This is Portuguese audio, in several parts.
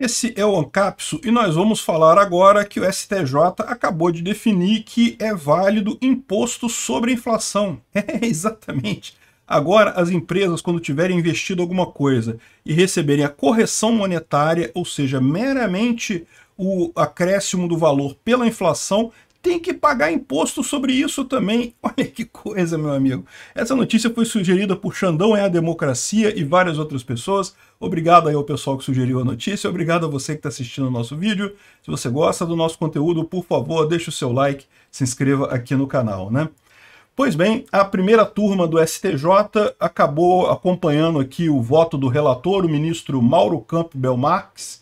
Esse é o Ancapso e nós vamos falar agora que o STJ acabou de definir que é válido imposto sobre inflação. É, exatamente. Agora, as empresas, quando tiverem investido alguma coisa e receberem a correção monetária, ou seja, meramente o acréscimo do valor pela inflação, tem que pagar imposto sobre isso também. Olha que coisa, meu amigo. Essa notícia foi sugerida por Xandão é a Democracia e várias outras pessoas. Obrigado aí ao pessoal que sugeriu a notícia, obrigado a você que está assistindo o nosso vídeo. Se você gosta do nosso conteúdo, por favor, deixe o seu like, se inscreva aqui no canal, né? Pois bem, a primeira turma do STJ acabou acompanhando aqui o voto do relator, o ministro Mauro Campo Belmarques,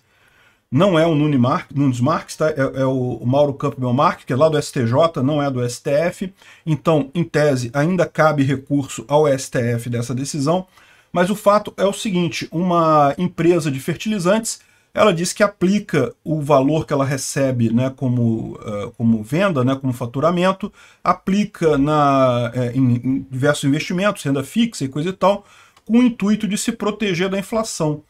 não é o Nunes Marques, Nunes Marques tá? é, é, o Mauro Campbell Marques, que é lá do STJ, não é do STF. Então, em tese, ainda cabe recurso ao STF dessa decisão. Mas o fato é o seguinte, uma empresa de fertilizantes, ela diz que aplica o valor que ela recebe né, como, uh, como venda, né, como faturamento, aplica na, eh, em, em diversos investimentos, renda fixa e coisa e tal, com o intuito de se proteger da inflação.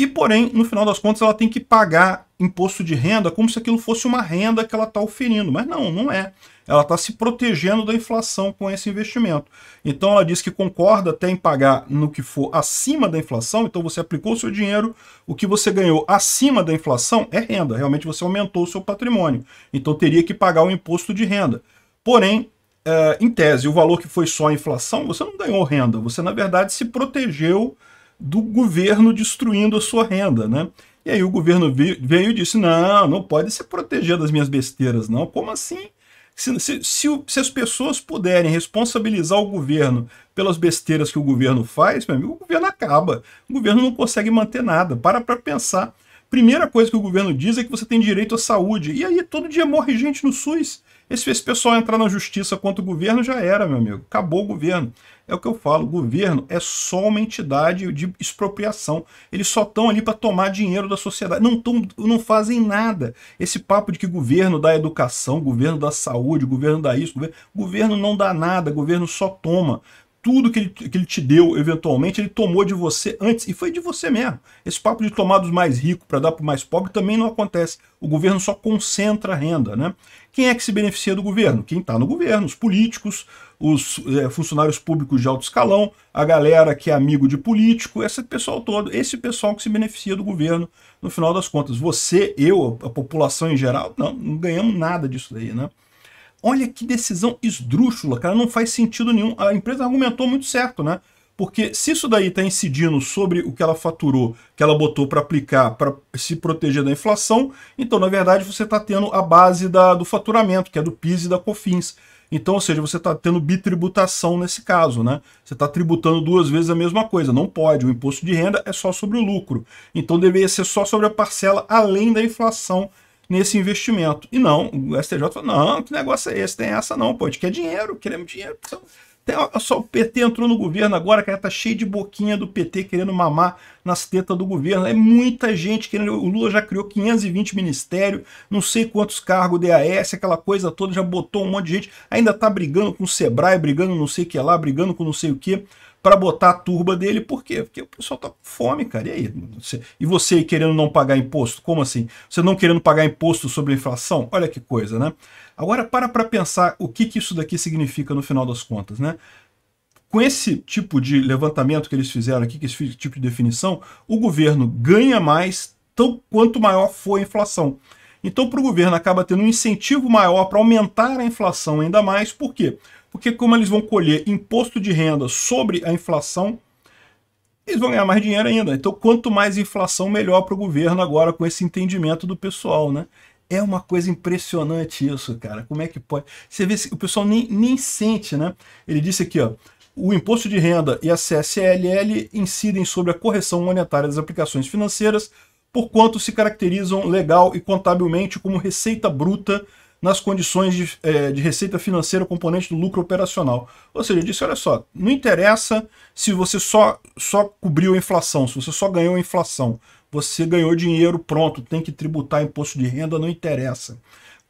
E, porém, no final das contas, ela tem que pagar imposto de renda como se aquilo fosse uma renda que ela está oferindo. Mas não, não é. Ela está se protegendo da inflação com esse investimento. Então, ela diz que concorda até em pagar no que for acima da inflação. Então, você aplicou o seu dinheiro, o que você ganhou acima da inflação é renda. Realmente, você aumentou o seu patrimônio. Então, teria que pagar o imposto de renda. Porém, eh, em tese, o valor que foi só a inflação, você não ganhou renda. Você, na verdade, se protegeu do governo destruindo a sua renda, né? E aí o governo veio e disse, não, não pode se proteger das minhas besteiras, não. Como assim? Se, se, se, se, as pessoas puderem responsabilizar o governo pelas besteiras que o governo faz, meu amigo, o governo acaba. O governo não consegue manter nada. Para para pensar Primeira coisa que o governo diz é que você tem direito à saúde. E aí todo dia morre gente no SUS. Esse, esse pessoal entrar na justiça contra o governo já era, meu amigo. Acabou o governo. É o que eu falo, o governo é só uma entidade de expropriação. Eles só estão ali para tomar dinheiro da sociedade. Não, tão, não fazem nada. Esse papo de que governo dá educação, governo da saúde, governo dá isso, governo, governo não dá nada, governo só toma tudo que ele, que ele te deu, eventualmente, ele tomou de você antes, e foi de você mesmo. Esse papo de tomar dos mais ricos para dar para o mais pobre também não acontece. O governo só concentra a renda. Né? Quem é que se beneficia do governo? Quem está no governo, os políticos, os é, funcionários públicos de alto escalão, a galera que é amigo de político, esse pessoal todo, esse pessoal que se beneficia do governo no final das contas. Você, eu, a população em geral, não, não ganhamos nada disso daí, né? Olha que decisão esdrúxula, cara, não faz sentido nenhum. A empresa argumentou muito certo, né? Porque se isso daí está incidindo sobre o que ela faturou, que ela botou para aplicar, para se proteger da inflação, então, na verdade, você está tendo a base da, do faturamento, que é do PIS e da COFINS. Então, ou seja, você está tendo bitributação nesse caso, né? Você está tributando duas vezes a mesma coisa. Não pode, o imposto de renda é só sobre o lucro. Então, deveria ser só sobre a parcela além da inflação nesse investimento. E não, o STJ falou, não, que negócio é esse? Tem essa não, pô, a gente quer dinheiro, queremos dinheiro. Então, tem, só o PT entrou no governo agora, cara, tá cheio de boquinha do PT querendo mamar nas tetas do governo. É muita gente querendo. O Lula já criou 520 ministérios, não sei quantos cargos DAS, aquela coisa toda, já botou um monte de gente. Ainda tá brigando com o Sebrae, brigando não sei o que lá, brigando com não sei o que para botar a turba dele, por quê? Porque o pessoal tá com fome, cara. E aí? Você, e você querendo não pagar imposto? Como assim? Você não querendo pagar imposto sobre a inflação? Olha que coisa, né? Agora para para pensar o que, que isso daqui significa no final das contas, né? Com esse tipo de levantamento que eles fizeram aqui, que esse tipo de definição, o governo ganha mais tão quanto maior for a inflação. Então, para o governo, acaba tendo um incentivo maior para aumentar a inflação ainda mais. Por quê? Porque, como eles vão colher imposto de renda sobre a inflação, eles vão ganhar mais dinheiro ainda. Então, quanto mais inflação, melhor para o governo agora com esse entendimento do pessoal, né? É uma coisa impressionante isso, cara. Como é que pode? Você vê, o pessoal nem, nem sente, né? Ele disse aqui, ó, o imposto de renda e a CSLL incidem sobre a correção monetária das aplicações financeiras por quanto se caracterizam legal e contabilmente como receita bruta nas condições de, é, de, receita financeira componente do lucro operacional. Ou seja, eu disse, olha só, não interessa se você só, só cobriu a inflação, se você só ganhou a inflação, você ganhou dinheiro, pronto, tem que tributar imposto de renda, não interessa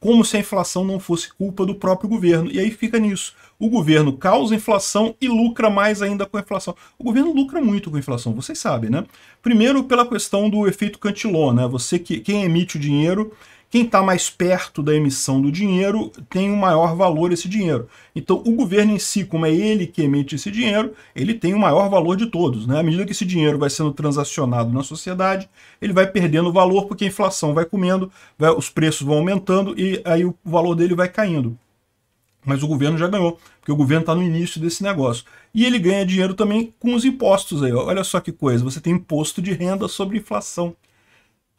como se a inflação não fosse culpa do próprio governo. E aí fica nisso. O governo causa inflação e lucra mais ainda com a inflação. O governo lucra muito com a inflação, vocês sabem, né? Primeiro pela questão do efeito cantiló, né? Você que quem emite o dinheiro quem está mais perto da emissão do dinheiro tem um maior valor esse dinheiro. Então, o governo em si, como é ele que emite esse dinheiro, ele tem o maior valor de todos. Né? À medida que esse dinheiro vai sendo transacionado na sociedade, ele vai perdendo valor porque a inflação vai comendo, vai, os preços vão aumentando e aí o valor dele vai caindo. Mas o governo já ganhou, porque o governo está no início desse negócio. E ele ganha dinheiro também com os impostos aí. Olha só que coisa, você tem imposto de renda sobre inflação.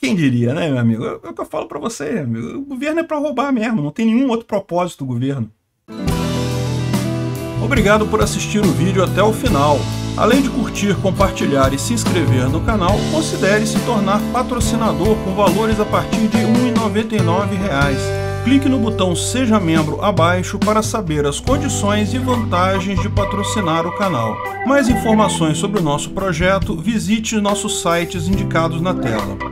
Quem diria, né, meu amigo? É o que eu falo para você, amigo. O governo é para roubar mesmo, não tem nenhum outro propósito do governo. Obrigado por assistir o vídeo até o final. Além de curtir, compartilhar e se inscrever no canal, considere se tornar patrocinador com valores a partir de R$ 1,99 clique no botão Seja Membro abaixo para saber as condições e vantagens de patrocinar o canal. Mais informações sobre o nosso projeto, visite nossos sites indicados na tela.